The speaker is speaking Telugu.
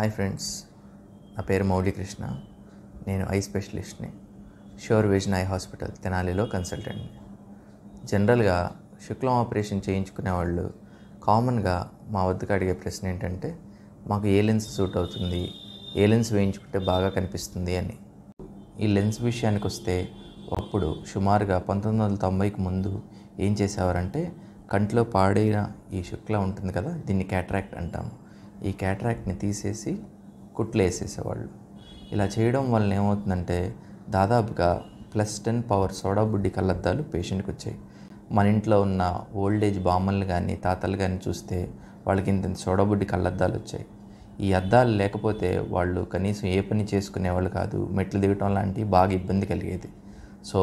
హాయ్ ఫ్రెండ్స్ నా పేరు మౌలికృష్ణ నేను ఐ స్పెషలిస్ట్ని షోర్ విజన్ ఐ హాస్పిటల్ తెనాలిలో కన్సల్టెంట్ని జనరల్గా శుక్లం ఆపరేషన్ చేయించుకునే వాళ్ళు కామన్గా మా వద్దకు అడిగే ప్రశ్న ఏంటంటే మాకు ఏ లెన్స్ సూట్ అవుతుంది ఏ లెన్స్ వేయించుకుంటే బాగా కనిపిస్తుంది అని ఈ లెన్స్ విషయానికి వస్తే అప్పుడు సుమారుగా పంతొమ్మిది వందల తొంభైకి ముందు ఏం చేసేవారంటే కంట్లో పాడైన ఈ శుక్ల ఉంటుంది కదా దీన్ని క్యాట్రాక్ట్ అంటాము ఈ క్యాట్రాక్ట్ని తీసేసి కుట్లేసేసేవాళ్ళు ఇలా చేయడం వలన ఏమవుతుందంటే దాదాపుగా ప్లస్ టెన్ పవర్ సోడా బుడ్డి కళ్ళద్దాలు పేషెంట్కి వచ్చాయి మన ఇంట్లో ఉన్న ఓల్డేజ్ ఏజ్ బామ్మలు కానీ తాతలు కానీ చూస్తే వాళ్ళకి ఇంత సోడా బుడ్డి కళ్ళద్దాలు వచ్చాయి ఈ అద్దాలు లేకపోతే వాళ్ళు కనీసం ఏ పని చేసుకునేవాళ్ళు కాదు మెట్లు దిగటం లాంటివి బాగా ఇబ్బంది కలిగేది సో